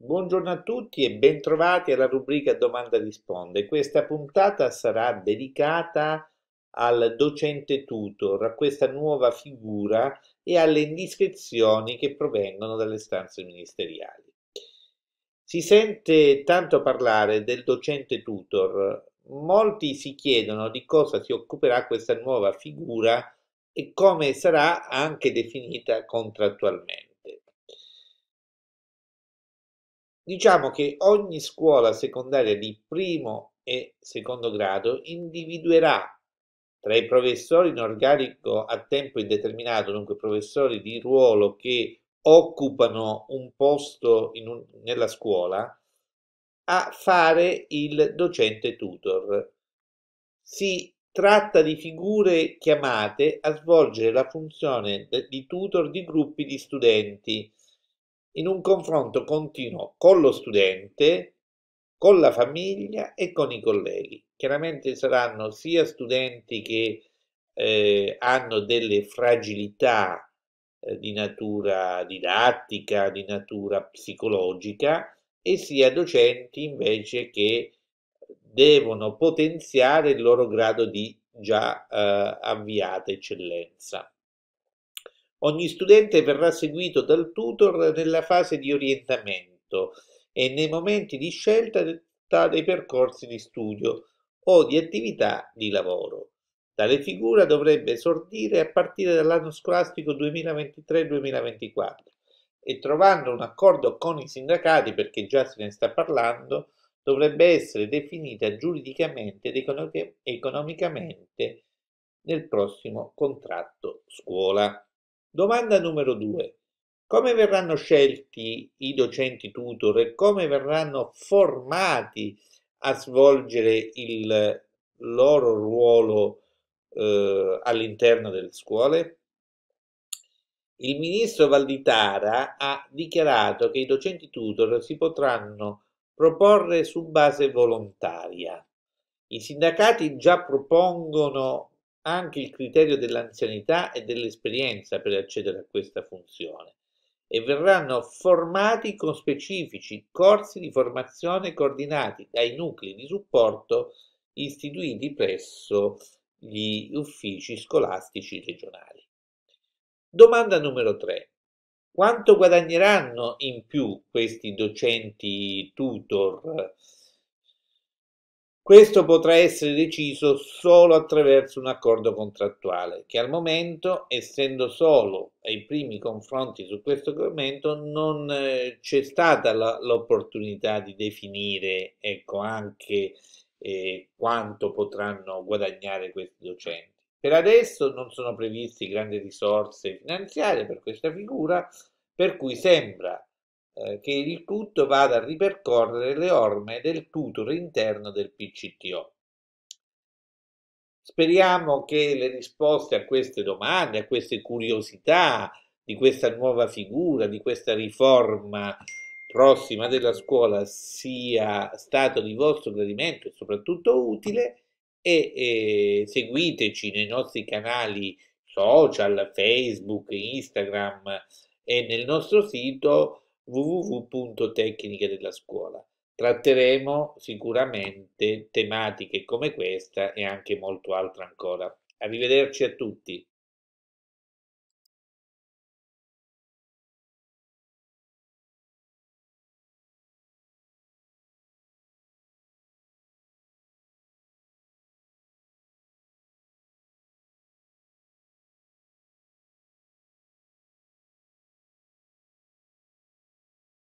Buongiorno a tutti e bentrovati alla rubrica Domanda Risponde. Questa puntata sarà dedicata al docente tutor, a questa nuova figura e alle indiscrezioni che provengono dalle stanze ministeriali. Si sente tanto parlare del docente tutor, molti si chiedono di cosa si occuperà questa nuova figura e come sarà anche definita contrattualmente. Diciamo che ogni scuola secondaria di primo e secondo grado individuerà tra i professori in organico a tempo indeterminato, dunque professori di ruolo che occupano un posto un, nella scuola, a fare il docente tutor. Si tratta di figure chiamate a svolgere la funzione di tutor di gruppi di studenti in un confronto continuo con lo studente, con la famiglia e con i colleghi. Chiaramente saranno sia studenti che eh, hanno delle fragilità eh, di natura didattica, di natura psicologica e sia docenti invece che devono potenziare il loro grado di già eh, avviata eccellenza. Ogni studente verrà seguito dal tutor nella fase di orientamento e nei momenti di scelta dei percorsi di studio o di attività di lavoro. Tale figura dovrebbe sortire a partire dall'anno scolastico 2023-2024 e trovando un accordo con i sindacati, perché già se ne sta parlando, dovrebbe essere definita giuridicamente ed economicamente nel prossimo contratto scuola. Domanda numero 2. Come verranno scelti i docenti tutor e come verranno formati a svolgere il loro ruolo eh, all'interno delle scuole? Il ministro Valditara ha dichiarato che i docenti tutor si potranno proporre su base volontaria. I sindacati già propongono anche il criterio dell'anzianità e dell'esperienza per accedere a questa funzione e verranno formati con specifici corsi di formazione coordinati dai nuclei di supporto istituiti presso gli uffici scolastici regionali. Domanda numero 3. Quanto guadagneranno in più questi docenti tutor questo potrà essere deciso solo attraverso un accordo contrattuale, che al momento, essendo solo ai primi confronti su questo argomento, non eh, c'è stata la, l'opportunità di definire ecco, anche eh, quanto potranno guadagnare questi docenti. Per adesso non sono previsti grandi risorse finanziarie per questa figura, per cui sembra eh, che il tutto vada a ripercorrere le orme del tutor interno del PCTO. Speriamo che le risposte a queste domande, a queste curiosità di questa nuova figura, di questa riforma prossima della scuola sia stato di vostro gradimento e soprattutto utile e, e seguiteci nei nostri canali social, Facebook, Instagram e nel nostro sito www.tecniche della scuola. Tratteremo sicuramente tematiche come questa e anche molto altro ancora. Arrivederci a tutti.